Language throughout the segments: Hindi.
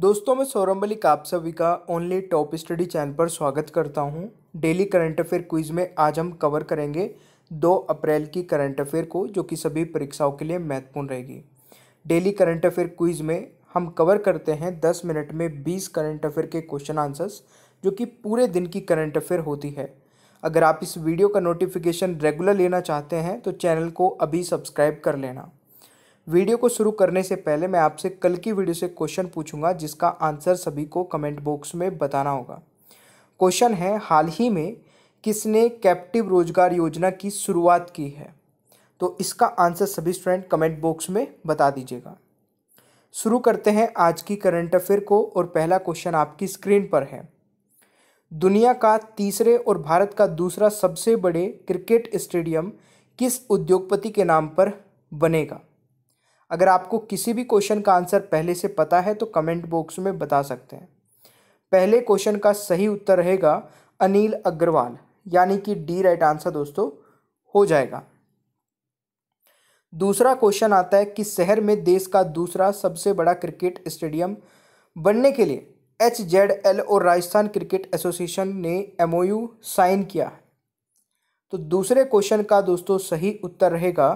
दोस्तों मैं सौरभ मलिक आप सभी का ओनली टॉप स्टडी चैनल पर स्वागत करता हूं डेली करंट अफेयर क्विज में आज हम कवर करेंगे 2 अप्रैल की करंट अफेयर को जो कि सभी परीक्षाओं के लिए महत्वपूर्ण रहेगी डेली करंट अफेयर क्विज में हम कवर करते हैं 10 मिनट में 20 करंट अफेयर के क्वेश्चन आंसर्स जो कि पूरे दिन की करंट अफेयर होती है अगर आप इस वीडियो का नोटिफिकेशन रेगुलर लेना चाहते हैं तो चैनल को अभी सब्सक्राइब कर लेना वीडियो को शुरू करने से पहले मैं आपसे कल की वीडियो से क्वेश्चन पूछूंगा जिसका आंसर सभी को कमेंट बॉक्स में बताना होगा क्वेश्चन है हाल ही में किसने कैप्टिव रोजगार योजना की शुरुआत की है तो इसका आंसर सभी स्टूडेंट कमेंट बॉक्स में बता दीजिएगा शुरू करते हैं आज की करंट अफेयर को और पहला क्वेश्चन आपकी स्क्रीन पर है दुनिया का तीसरे और भारत का दूसरा सबसे बड़े क्रिकेट स्टेडियम किस उद्योगपति के नाम पर बनेगा अगर आपको किसी भी क्वेश्चन का आंसर पहले से पता है तो कमेंट बॉक्स में बता सकते हैं पहले क्वेश्चन का सही उत्तर रहेगा अनिल अग्रवाल यानी कि डी राइट आंसर दोस्तों हो जाएगा दूसरा क्वेश्चन आता है कि शहर में देश का दूसरा सबसे बड़ा क्रिकेट स्टेडियम बनने के लिए एच जेड एल और राजस्थान क्रिकेट एसोसिएशन ने एम साइन किया है तो दूसरे क्वेश्चन का दोस्तों सही उत्तर रहेगा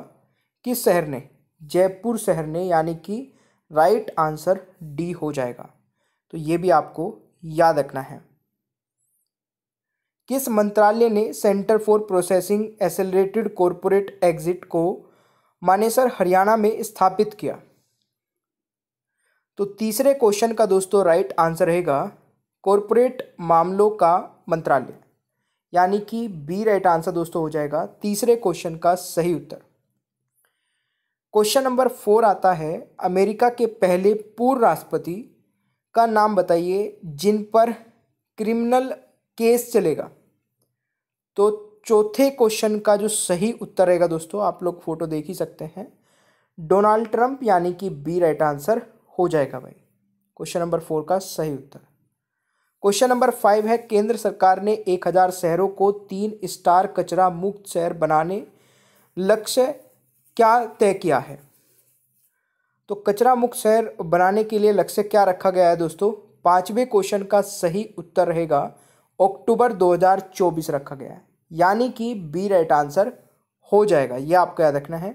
किस शहर ने जयपुर शहर ने यानी कि राइट आंसर डी हो जाएगा तो ये भी आपको याद रखना है किस मंत्रालय ने centre for processing accelerated corporate exit को मानेसर हरियाणा में स्थापित किया तो तीसरे क्वेश्चन का दोस्तों राइट आंसर रहेगा कॉरपोरेट मामलों का मंत्रालय यानी कि बी राइट आंसर दोस्तों हो जाएगा तीसरे क्वेश्चन का सही उत्तर क्वेश्चन नंबर फोर आता है अमेरिका के पहले पूर्व राष्ट्रपति का नाम बताइए जिन पर क्रिमिनल केस चलेगा तो चौथे क्वेश्चन का जो सही उत्तर रहेगा दोस्तों आप लोग फोटो देख ही सकते हैं डोनाल्ड ट्रंप यानी कि बी राइट आंसर हो जाएगा भाई क्वेश्चन नंबर फोर का सही उत्तर क्वेश्चन नंबर फाइव है केंद्र सरकार ने एक हज़ार शहरों को तीन स्टार कचरा मुक्त शहर बनाने लक्ष्य क्या तय किया है तो कचरा मुक्त शहर बनाने के लिए लक्ष्य क्या रखा गया है दोस्तों पाँचवें क्वेश्चन का सही उत्तर रहेगा अक्टूबर 2024 रखा गया है यानी कि बी राइट आंसर हो जाएगा यह आपको याद रखना है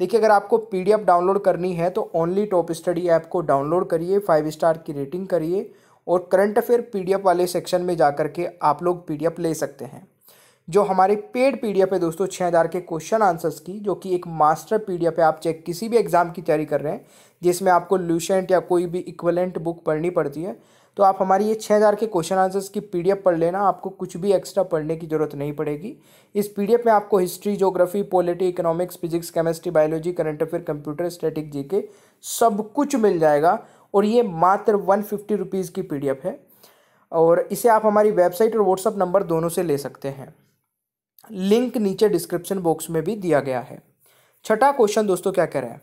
देखिए अगर आपको पीडीएफ डाउनलोड करनी है तो ओनली टॉप स्टडी ऐप को डाउनलोड करिए फाइव स्टार की रेटिंग करिए और करंट अफेयर पीडीएफ वाले सेक्शन में जा कर के आप लोग पीडीएफ ले सकते हैं जो हमारे पेड पी डी एफ़ है दोस्तों छः हज़ार के क्वेश्चन आंसर्स की जो कि एक मास्टर पी डी एफ़ है आप चेक किसी भी एग्ज़ाम की तैयारी कर रहे हैं जिसमें आपको ल्यूशेंट या कोई भी इक्वलेंट बुक पढ़नी पड़ती है तो आप हमारी ये छः हज़ार के क्वेश्चन आंसर्स की पी डी एफ़ पढ़ लेना आपको कुछ भी एक्स्ट्रा पढ़ने की ज़रूरत नहीं पड़ेगी इस पी डी एफ़ में आपको history geography polity economics physics chemistry biology current affair computer static G K सब कुछ मिल जाएगा और ये मात्र वन फिफ्टी रुपीज़ की पी डी एफ़ है और इसे आप हमारी वेबसाइट और व्हाट्सअप नंबर दोनों से ले सकते हैं लिंक नीचे डिस्क्रिप्शन बॉक्स में भी दिया गया है छठा क्वेश्चन दोस्तों क्या कह रहा है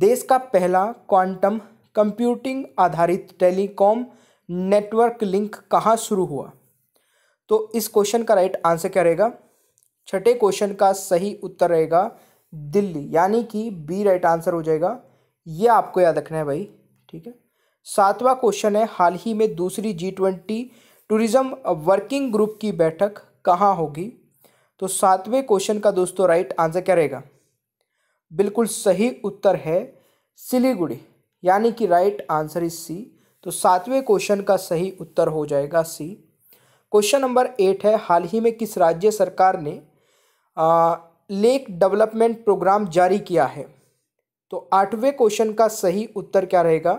देश का पहला क्वांटम कंप्यूटिंग आधारित टेलीकॉम नेटवर्क लिंक कहाँ शुरू हुआ तो इस क्वेश्चन का राइट आंसर क्या रहेगा छठे क्वेश्चन का सही उत्तर रहेगा दिल्ली यानी कि बी राइट आंसर हो जाएगा ये आपको याद रखना है भाई ठीक है सातवां क्वेश्चन है हाल ही में दूसरी G twenty tourism working group की बैठक कहाँ होगी तो सातवें क्वेश्चन का दोस्तों राइट आंसर क्या रहेगा बिल्कुल सही उत्तर है सिलीगुड़ी यानी कि राइट आंसर इज सी तो सातवें क्वेश्चन का सही उत्तर हो जाएगा सी क्वेश्चन नंबर एट है हाल ही में किस राज्य सरकार ने आ, लेक डेवलपमेंट प्रोग्राम जारी किया है तो आठवें क्वेश्चन का सही उत्तर क्या रहेगा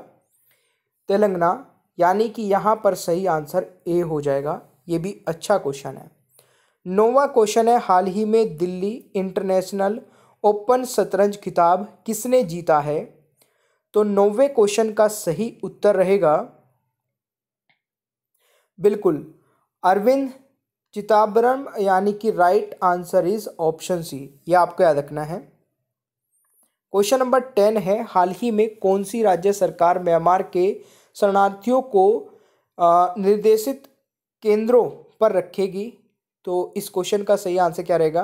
तेलंगाना यानी कि यहाँ पर सही आंसर ए हो जाएगा ये भी अच्छा क्वेश्चन है नौवा क्वेश्चन है हाल ही में दिल्ली इंटरनेशनल ओपन शतरंज खिताब किसने जीता है तो नौवे क्वेश्चन का सही उत्तर रहेगा बिल्कुल अरविंद चिताबरम यानी कि right answer is option C यह आपको याद रखना है क्वेश्चन नंबर टेन है हाल ही में कौन सी राज्य सरकार म्यांमार के शरणार्थियों को निर्देशित केंद्रों पर रखेगी तो इस क्वेश्चन का सही आंसर क्या रहेगा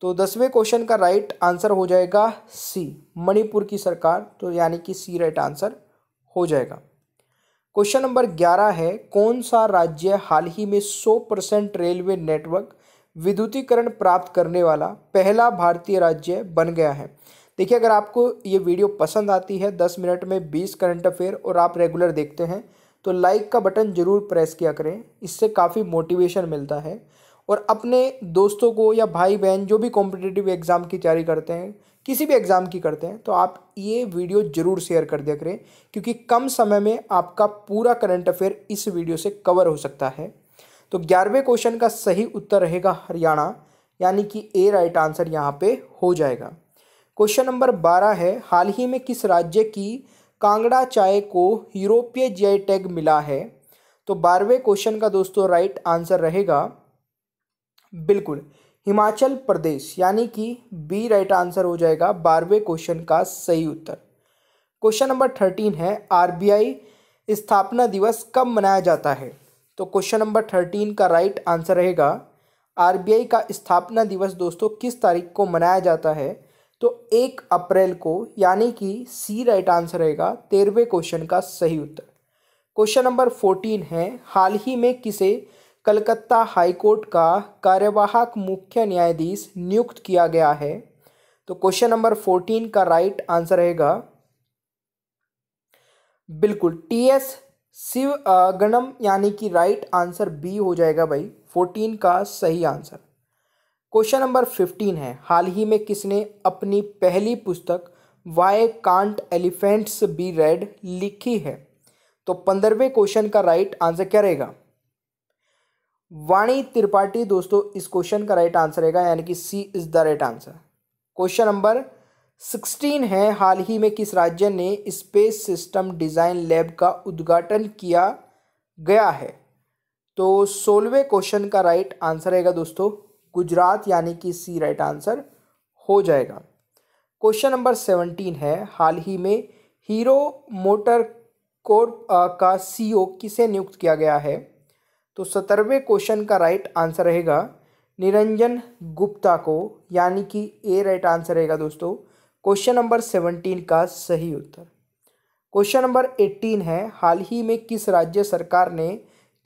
तो दसवें क्वेश्चन का राइट आंसर हो जाएगा सी मणिपुर की सरकार तो यानी कि सी राइट आंसर हो जाएगा क्वेश्चन नंबर ग्यारह है कौन सा राज्य हाल ही में सौ परसेंट रेलवे नेटवर्क विद्युतीकरण प्राप्त करने वाला पहला भारतीय राज्य बन गया है देखिए अगर आपको ये वीडियो पसंद आती है दस मिनट में बीस करंट अफेयर और आप रेगुलर देखते हैं तो लाइक का बटन ज़रूर प्रेस किया करें इससे काफ़ी मोटिवेशन मिलता है और अपने दोस्तों को या भाई बहन जो भी कॉम्पिटेटिव एग्ज़ाम की तैयारी करते हैं किसी भी एग्ज़ाम की करते हैं तो आप ये वीडियो ज़रूर शेयर कर दिया करें क्योंकि कम समय में आपका पूरा करंट अफेयर इस वीडियो से कवर हो सकता है तो ग्यारहवें क्वेश्चन का सही उत्तर रहेगा हरियाणा यानी कि ए राइट आंसर यहाँ पे हो जाएगा क्वेश्चन नंबर बारह है हाल ही में किस राज्य की कांगड़ा चाय को यूरोपीय जीआई टैग मिला है तो बारहवें क्वेश्चन का दोस्तों राइट आंसर रहेगा बिल्कुल हिमाचल प्रदेश यानी कि बी राइट आंसर हो जाएगा बारहवें क्वेश्चन का सही उत्तर क्वेश्चन नंबर थर्टीन है आरबीआई स्थापना दिवस कब मनाया जाता है तो क्वेश्चन नंबर थर्टीन का राइट आंसर रहेगा आरबीआई का स्थापना दिवस दोस्तों किस तारीख को मनाया जाता है तो एक अप्रैल को यानी कि सी राइट आंसर रहेगा तेरहवें क्वेश्चन का सही उत्तर क्वेश्चन नंबर फोर्टीन है हाल ही में किसे कलकत्ता हाईकोर्ट का कार्यवाहक मुख्य न्यायाधीश नियुक्त किया गया है तो क्वेश्चन नंबर फोर्टीन का राइट आंसर रहेगा बिल्कुल टी एस शिव गणम यानी कि राइट आंसर बी हो जाएगा भाई फोर्टीन का सही आंसर क्वेश्चन नंबर फिफ्टीन है हाल ही में किसने अपनी पहली पुस्तक why can't elephants be red लिखी है तो पंद्रहवें क्वेश्चन का राइट आंसर क्या रहेगा वाणी त्रिपाठी दोस्तों इस क्वेश्चन का राइट आंसर रहेगा यानी कि C is the right answer question number sixteen है हाल ही में किस राज्य ने स्पेस सिस्टम डिज़ाइन लैब का उद्घाटन किया गया है तो सोलहवें क्वेश्चन का राइट आंसर रहेगा दोस्तों गुजरात यानी कि सी राइट आंसर हो जाएगा क्वेश्चन नंबर सेवनटीन है हाल ही में हीरो मोटर कोर्प का सीईओ e किसे नियुक्त किया गया है तो सत्रहवें क्वेश्चन का राइट आंसर रहेगा निरंजन गुप्ता को यानी कि ए राइट आंसर रहेगा दोस्तों क्वेश्चन नंबर सेवनटीन का सही उत्तर क्वेश्चन नंबर एट्टीन है हाल ही में किस राज्य सरकार ने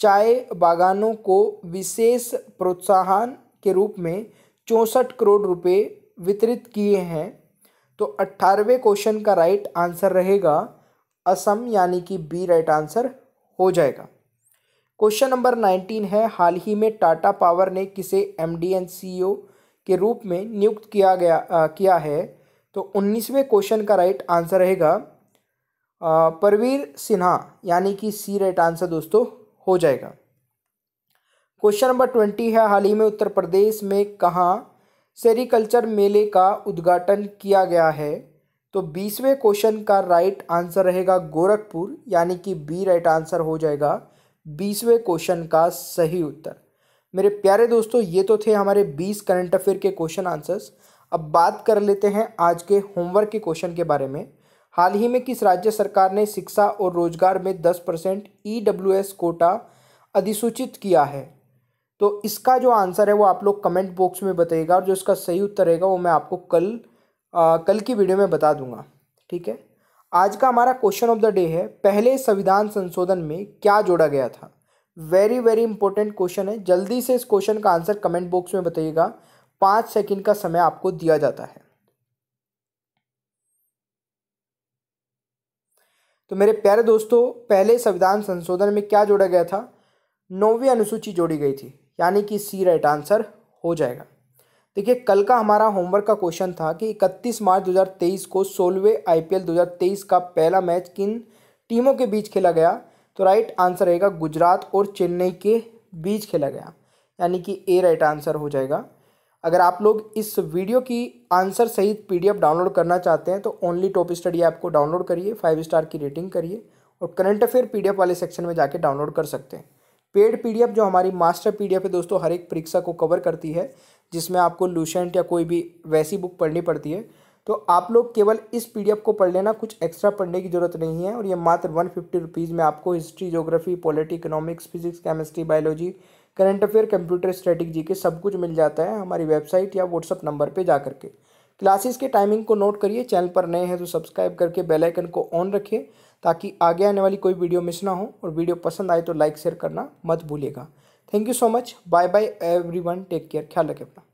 चाय बागानों को विशेष प्रोत्साहन के रूप में चौंसठ करोड़ रुपए वितरित किए हैं तो अट्ठारहवें क्वेश्चन का राइट आंसर रहेगा असम यानी कि बी राइट आंसर हो जाएगा क्वेश्चन नंबर नाइनटीन है हाल ही में टाटा पावर ने किसे M D and C O के रूप में नियुक्त किया गया आ, किया है तो उन्नीसवें क्वेश्चन का राइट आंसर रहेगा परवीर सिन्हा यानी कि सी राइट आंसर दोस्तों हो जाएगा क्वेश्चन नंबर ट्वेंटी है हाल ही में उत्तर प्रदेश में कहाँ सेरिकल्चर मेले का उद्घाटन किया गया है तो बीसवें क्वेश्चन का राइट आंसर रहेगा गोरखपुर यानी कि बी राइट आंसर हो जाएगा बीसवें क्वेश्चन का सही उत्तर मेरे प्यारे दोस्तों ये तो थे हमारे बीस करंट अफेयर के क्वेश्चन आंसर्स अब बात कर लेते हैं आज के होमवर्क के क्वेश्चन के बारे में हाल ही में किस राज्य सरकार ने शिक्षा और रोजगार में दस परसेंट ई e कोटा अधिसूचित किया है तो इसका जो आंसर है वो आप लोग कमेंट बॉक्स में बताइएगा और जो इसका सही उत्तर रहेगा वो मैं आपको कल आ, कल की वीडियो में बता दूंगा ठीक है आज का हमारा क्वेश्चन ऑफ द डे है पहले संविधान संशोधन में क्या जोड़ा गया था वेरी वेरी इंपॉर्टेंट क्वेश्चन है जल्दी से इस क्वेश्चन का आंसर कमेंट बॉक्स में बताइएगा पाँच सेकेंड का समय आपको दिया जाता है तो मेरे प्यारे दोस्तों पहले संविधान संशोधन में क्या जोड़ा गया था नौवीं अनुसूची जोड़ी गई थी यानी कि सी राइट आंसर हो जाएगा देखिए कल का हमारा होमवर्क का क्वेश्चन था कि 31 मार्च 2023 को सोलवे आईपीएल 2023 का पहला मैच किन टीमों के बीच खेला गया तो राइट आंसर रहेगा गुजरात और चेन्नई के बीच खेला गया यानी कि ए राइट आंसर हो जाएगा अगर आप लोग इस वीडियो की आंसर सहित पीडीएफ डाउनलोड करना चाहते हैं तो ओनली टॉप स्टडी ऐप को डाउनलोड करिए फाइव स्टार की रेटिंग करिए और करंट अफेयर पीडीएफ वाले सेक्शन में जाके डाउनलोड कर सकते हैं पेड पीडीएफ जो हमारी मास्टर पीडीएफ है दोस्तों हर एक परीक्षा को कवर करती है जिसमें आपको लूशेंट या कोई भी वैसी बुक पढ़नी पड़ती है तो आप लोग केवल इस पीडीएफ को पढ़ लेना कुछ एक्स्ट्रा पढ़ने की ज़रूरत नहीं है और ये मात्र वन फिफ्टी रुपीज़ में आपको history geography polity economics physics chemistry biology current affair computer strategy के सब कुछ मिल जाता है हमारी वेबसाइट या व्हाट्सअप नंबर पर जा करके क्लासेस के टाइमिंग को नोट करिए चैनल पर नए हैं तो सब्सक्राइब करके बेलाइकन को ऑन रखिए ताकि आगे आने वाली कोई वीडियो मिस ना हो और वीडियो पसंद आए तो लाइक शेयर करना मत भूलिएगा thank you so much bye bye everyone take care ख्याल रखें अपना